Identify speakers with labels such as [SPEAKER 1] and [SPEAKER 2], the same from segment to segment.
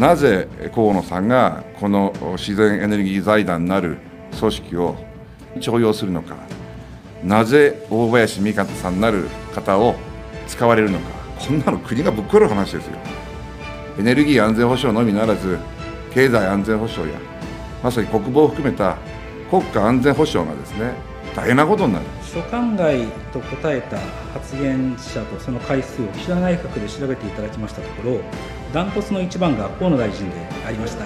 [SPEAKER 1] なぜ河野さんがこの自然エネルギー財団なる組織を徴用するのかなぜ大林美香さんなる方を使われるのかこんなの国がぶっ壊れる話ですよエネルギー安全保障のみならず経済安全保障やまさに国防を含めた国家安全保障がですね大変なことになる
[SPEAKER 2] 所管外と答えた発言者とその回数を岸田内閣で調べていただきましたところ、断トツの一番が河野大臣でありました。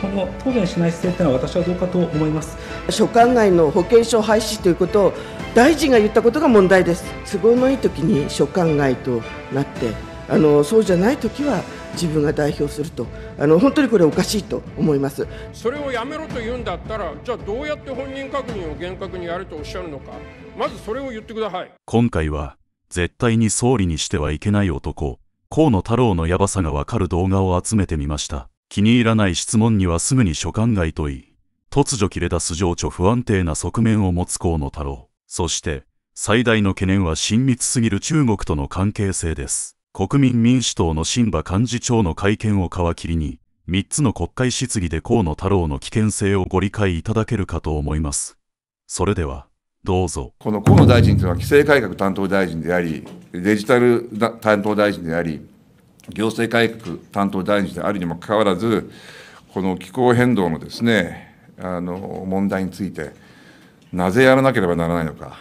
[SPEAKER 3] この答弁しない姿勢というのは私はどうかと思います所管外の保険証廃止ということを大臣が言ったことが問題です都合のいい時に所管外となってあのそうじゃない時は自分が代表するとあの本当にこれおかしいと思います
[SPEAKER 4] それをやめろと言うんだったらじゃあどうやって本人確認を厳格にやるとおっしゃるのかまずそれを言ってください
[SPEAKER 5] 今回は絶対に総理にしてはいけない男河野太郎のヤバさがわかる動画を集めてみました気に入らない質問にはすぐに所管外と言い突如切れ出す情緒不安定な側面を持つ河野太郎そして最大の懸念は親密すぎる中国との関係性です国民民主党の新馬幹事長の会見を皮切りに、3つの国会質疑で河野太郎の危険性をご理解いただけるかと思います。それでは、どうぞ。この河野大臣というのは規制改革担当大臣であり、
[SPEAKER 1] デジタル担当大臣であり、行政改革担当大臣であるにもかかわらず、この気候変動のですね、あの問題について、なぜやらなければならないのか、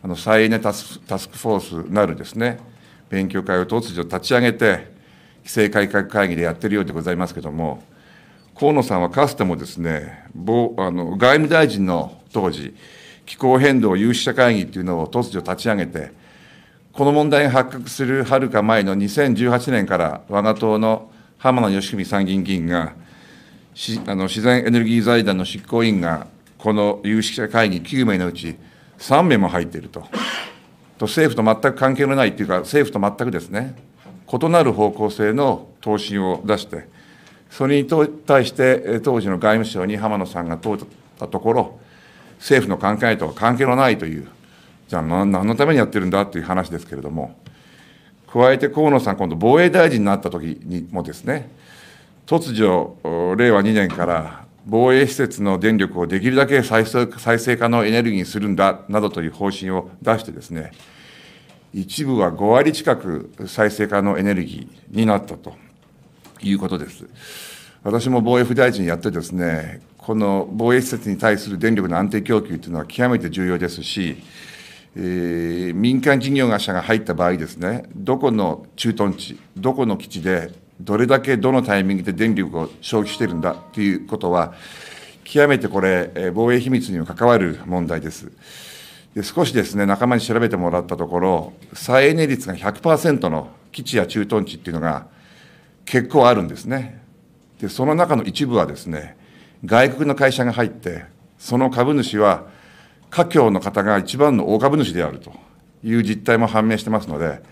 [SPEAKER 1] あの再エネタスクフォースなるですね、勉強会を突如立ち上げて、規制改革会議でやってるようでございますけれども、河野さんはかつてもですね、あの外務大臣の当時、気候変動有識者会議というのを突如立ち上げて、この問題が発覚するはるか前の2018年から、我が党の浜野義文参議院議員が、あの自然エネルギー財団の執行委員が、この有識者会議9名のうち3名も入っていると。と政府と全く関係のないというか、政府と全くですね、異なる方向性の答申を出して、それに対して当時の外務省に浜野さんが問ったところ、政府の関係ないとは関係のないという、じゃあ何のためにやってるんだという話ですけれども、加えて河野さん、今度、防衛大臣になった時にもですね、突如、令和2年から防衛施設の電力をできるだけ再生可能エネルギーにするんだなどという方針を出してですね、一部は5割近く再生可能エネルギーになったということです。私も防衛副大臣やってですね、この防衛施設に対する電力の安定供給というのは極めて重要ですし、えー、民間事業会社が入った場合ですね、どこの駐屯地、どこの基地でどれだけどのタイミングで電力を消費してるんだということは、極めてこれ、防衛秘密にも関わる問題です。で少しですね、仲間に調べてもらったところ、再エネ率が100%の基地や駐屯地っていうのが結構あるんですね。で、その中の一部はですね、外国の会社が入って、その株主は、家僑の方が一番の大株主であるという実態も判明してますので、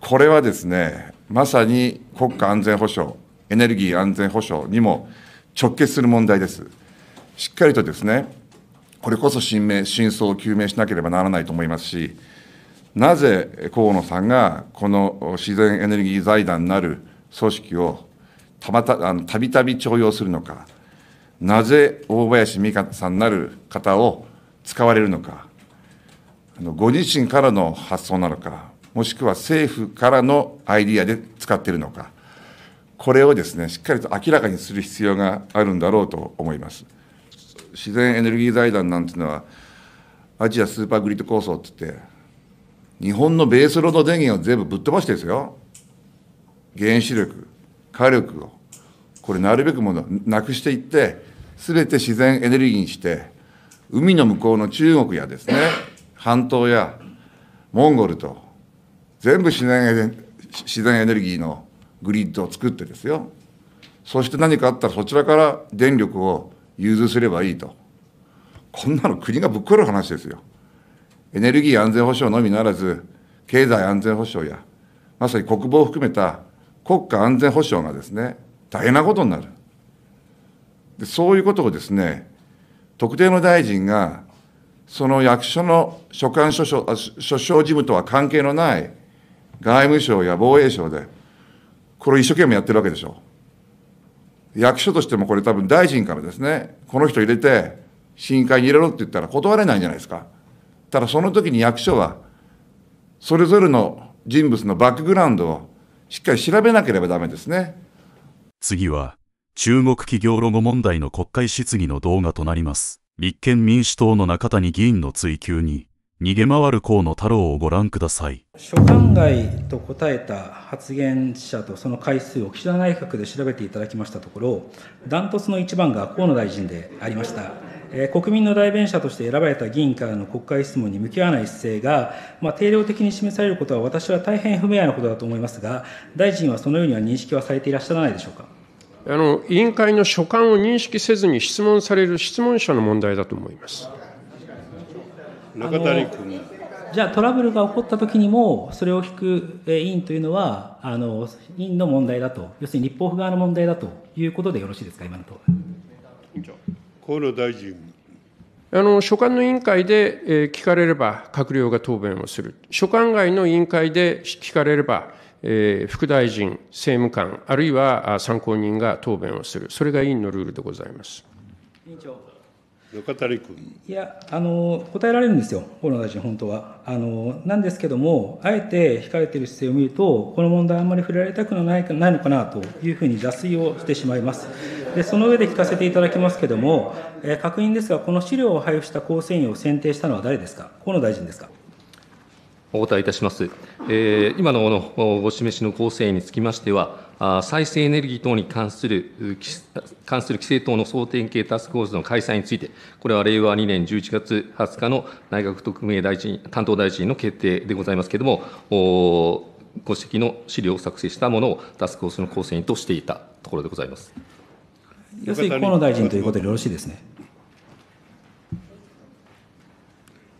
[SPEAKER 1] これはですね、まさに国家安全保障、エネルギー安全保障にも直結する問題です。しっかりとですね、これこそ真明真相を究明しなければならないと思いますし、なぜ河野さんがこの自然エネルギー財団なる組織をたまたあのたびたび徴用するのか、なぜ大林美香さんなる方を使われるのか、あのご自身からの発想なのか、もしくは政府からのアイディアで使っているのか、これをですね、しっかりと明らかにする必要があるんだろうと思います。自然エネルギー財団なんていうのは、アジアスーパーグリッド構想っていって、日本のベースロード電源を全部ぶっ飛ばしてですよ。原子力、火力を、これなるべくものなくしていって、すべて自然エネルギーにして、海の向こうの中国やですね、半島やモンゴルと全部自然自然エネルギーのグリッドを作ってですよそして何かあったらそちらから電力を融通すればいいとこんなの国がぶっ壊る話ですよエネルギー安全保障のみならず経済安全保障やまさに国防を含めた国家安全保障がですね大変なことになるでそういうことをですね特定の大臣がその役所の所管所所所掌事務とは関係のない外務省や防衛省で、これを一生懸命やってるわけでしょう。役所としてもこれ多分大臣からですね、この人入れて、市議会に入れろって言ったら断れないんじゃないですか。ただその時に役所は、それぞれの
[SPEAKER 5] 人物のバックグラウンドをしっかり調べなければダメですね。次は、中国企業ロゴ問題の国会質疑の動画となります。立憲民主党の中谷議員の追及に、逃げ回る河野太郎をご覧ください所
[SPEAKER 2] 管外と答えた発言者とその回数を岸田内閣で調べていただきましたところ、ダントツの一番が河野大臣でありました。え国民の代弁者として選ばれた議員からの国会質問に向き合わない姿勢が、まあ、定量的に示されることは、私は大変不明なことだと思いますが、大臣はそのようには認識はされていらっしゃらないでしょうか。
[SPEAKER 4] あの委員会の所管を認識せずに質問される質問者の問題だと思います。
[SPEAKER 6] 中
[SPEAKER 2] 谷君じゃあトラブルが起こった時にもそれを引く委員というのはあの委員の問題だと要するに立法府側の問題だということでよろしいですか今のと
[SPEAKER 6] 河野大臣
[SPEAKER 4] あの所管の委員会で、え聞かれれば閣僚が答弁をする所管外の委員会で聞かれればえー、副大臣、政務官、あるいは参考人が答弁をする、それが委員のルールでございます。委員長横谷君いや
[SPEAKER 2] あの答えられるんですよ、河野大臣、本当はあの。なんですけども、あえて控えている姿勢を見ると、この問題、あんまり触れられたくないないのかなというふうに邪推をしてしまいます。でその上で聞かせていただきますけども、えー、確認ですが、この資料を配布した構成員を選定したのは誰ですか、河野大臣ですか。
[SPEAKER 4] お答えいたします。えー、今のご示しの構成につきましては、再生エネルギー等に関する関する規制等の総点検タスクフォースの開催について、これは令和2年11月20日の内閣特命大臣担当大臣の決定でございますけれども、ご指摘の資料を作成したものをタスクフォースの構成員としていたところでございます。
[SPEAKER 2] 要するに河野大臣ということでよろしいですね。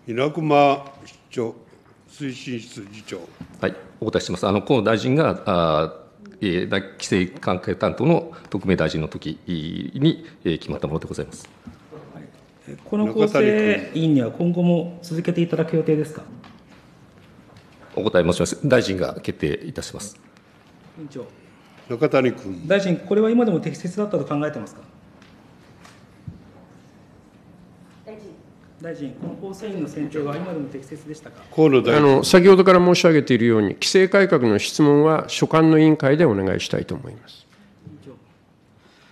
[SPEAKER 6] 稲熊市長。推進室次長。
[SPEAKER 4] はい、お答えします。あの河野大臣がああ、規制関係担当の特命大臣の時に決まったものでございます。
[SPEAKER 2] この構成委員には今後も続けていただく予定ですか。
[SPEAKER 4] お答え申します。大臣が決定いたします。
[SPEAKER 2] 委員長。
[SPEAKER 6] 中谷君。
[SPEAKER 2] 大臣、これは今でも適切だったと考えてますか。大臣、この構成員の選長が今でも適切でしたか河野大臣あの
[SPEAKER 4] 先ほどから申し上げているように、規制改革の質問は所管の委員会でお願いしたいと思います。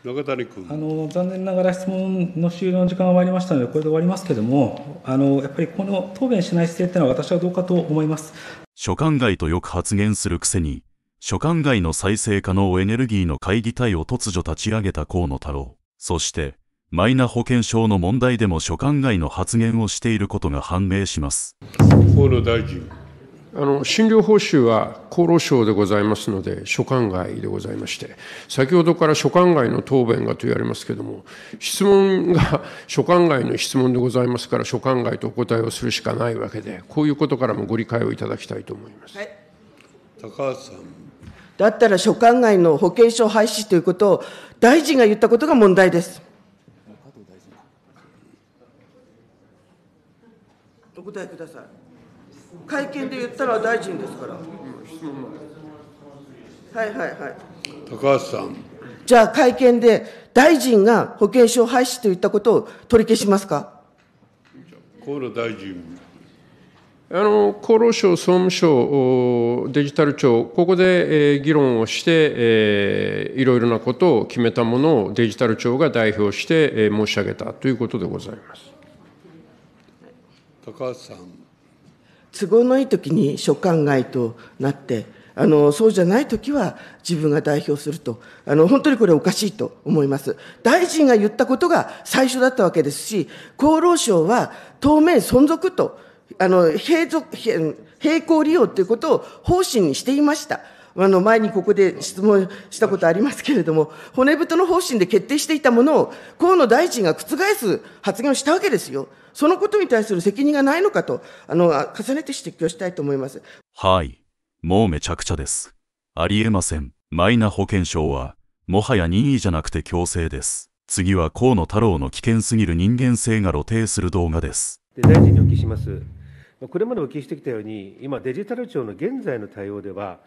[SPEAKER 6] 中谷
[SPEAKER 2] 君あの残念ながら質問の終了の時間がわりましたので、これで終わりますけれども、あのやっぱりこの答弁しない姿勢というのは、私はどうかと思います
[SPEAKER 5] 所管外とよく発言するくせに、所管外の再生可能エネルギーの会議体を突如立ち上げた河野太郎、そしてマイナ保険証の問題でも所管外の発言をしていることが判明します河野大
[SPEAKER 4] 臣あの診療報酬は厚労省でございますので、所管外でございまして、先ほどから所管外の答弁がと言われますけれども、質問が所管外の質問でございますから、所管外とお答えをするしかないわけで、こういうことからもご理解をいただきたいと思います。はい、高橋さんだったら所管外の保険証廃止ということを、
[SPEAKER 3] 大臣が言ったことが問題です。お答えください。会見で言ったら大臣ですから。はいはいはい。高橋さん。じゃあ会見で大臣が保険証廃止といったことを取り消しますか。
[SPEAKER 4] 河野大臣。あの厚労省、総務省、デジタル庁、ここで、えー、議論をして、えー、いろいろなことを決めたものをデジタル庁が代表して、えー、申し上げたということでございます。
[SPEAKER 3] 高橋さん。都合のいい時に所管外となって、あのそうじゃないときは自分が代表するとあの、本当にこれおかしいと思います。大臣が言ったことが最初だったわけですし、厚労省は当面存続と、あの、並行利用ということを方針にしていました。あの、前にここで質問したことありますけれども、骨太の方針で決定していたものを、河野大臣が覆す発言をしたわけですよ。そのことに対する責任がないのかと、あの、重ねて指摘をしたいと思います。
[SPEAKER 5] はい。もうめちゃくちゃです。ありえません。マイナ保険証は、もはや任意じゃなくて強制です。次は河野太郎の危険すぎる人間性が露呈する動画です。で大
[SPEAKER 6] 臣にお聞きします。これまでお聞きしてきたように、今、デジタル庁の現在の対応では、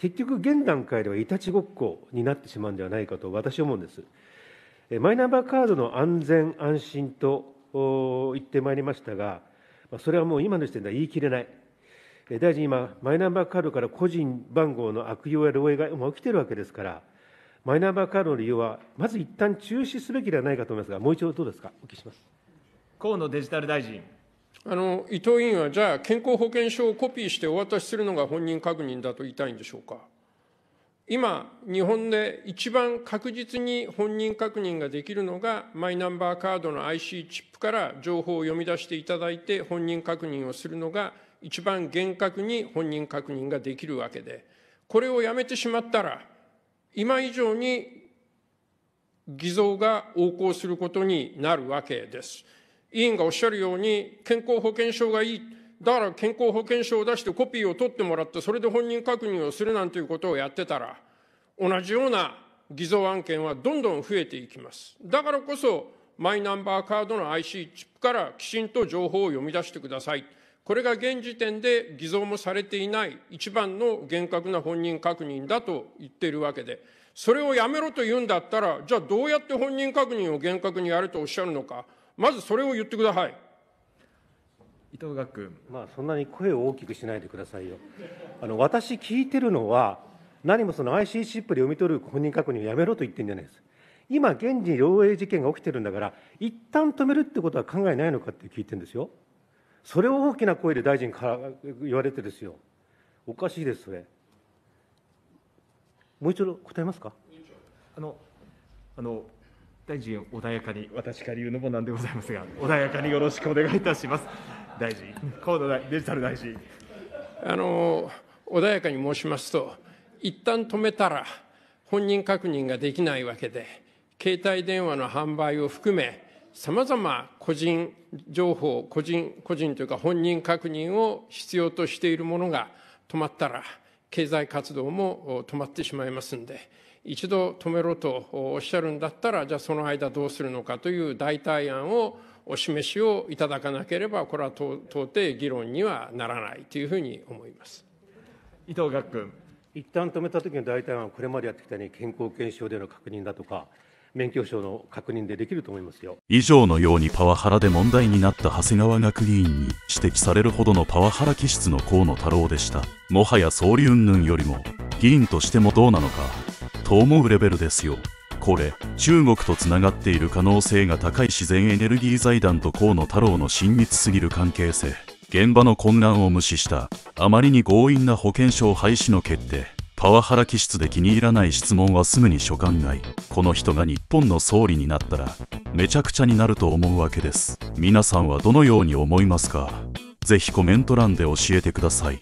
[SPEAKER 6] 結局現段階ではいたちごっこになってしまうんではないかと私は思うんですマイナンバーカードの安全安心と言ってまいりましたがそれはもう今の時点では言い切れない大臣今マイナンバーカードから個人番号の悪用や漏洩が今起きているわけですからマイナンバーカードの利用はまず一旦中止すべきではないかと思いますがもう一度どうですかお聞きします
[SPEAKER 4] 河野デジタル大臣あの伊藤委員は、じゃあ、健康保険証をコピーしてお渡しするのが本人確認だと言いたいんでしょうか。今、日本で一番確実に本人確認ができるのが、マイナンバーカードの IC チップから情報を読み出していただいて、本人確認をするのが、一番厳格に本人確認ができるわけで、これをやめてしまったら、今以上に偽造が横行することになるわけです。委員がおっしゃるように、健康保険証がいい。だから健康保険証を出してコピーを取ってもらって、それで本人確認をするなんていうことをやってたら、同じような偽造案件はどんどん増えていきます。だからこそ、マイナンバーカードの IC チップからきちんと情報を読み出してください。これが現時点で偽造もされていない一番の厳格な本人確認だと言っているわけで、それをやめろと言うんだったら、じゃあどうやって本人確認を厳格にやるとおっしゃるのか。まずそれを言ってください。
[SPEAKER 6] 伊藤学君。まあ、そんなに声を大きくしないでくださいよ。あの、私聞いてるのは、何もその IC シップで読み取る本人確認をやめろと言ってるんじゃないです。今、現時漏洩事件が起きてるんだから、一旦止めるってことは考えないのかって聞いてるんですよ。それを大きな声で大臣から言われてですよ。おかしいです、それ。もう一度答えますか。あの、あの、大臣穏やかに私から言うのもなんでございますが 穏やかによろしくお願
[SPEAKER 4] いいたします大臣河野デジタル大臣あの穏やかに申しますと一旦止めたら本人確認ができないわけで携帯電話の販売を含めさまざま個人情報個人個人というか本人確認を必要としているものが止まったら経済活動も止まってしまいますんで。一度止めろとおっしゃるんだったらじゃあその間どうするのかという代替案をお示しをいただかなければこれは到底議論にはならないというふうに思います伊藤学君。一旦止めた時の代替案はこれまでやってきたように健康保険証での確認だとか
[SPEAKER 6] 免許証の確認でできると思いますよ
[SPEAKER 5] 以上のようにパワハラで問題になった長谷川学議員に指摘されるほどのパワハラ気質の河野太郎でしたもはや総理云々よりも議員としてもどうなのかと思うレベルですよ。これ、中国とつながっている可能性が高い自然エネルギー財団と河野太郎の親密すぎる関係性。現場の混乱を無視した、あまりに強引な保険証廃止の決定。パワハラ気質で気に入らない質問はすぐに所管外。この人が日本の総理になったら、めちゃくちゃになると思うわけです。皆さんはどのように思いますかぜひコメント欄で教えてください。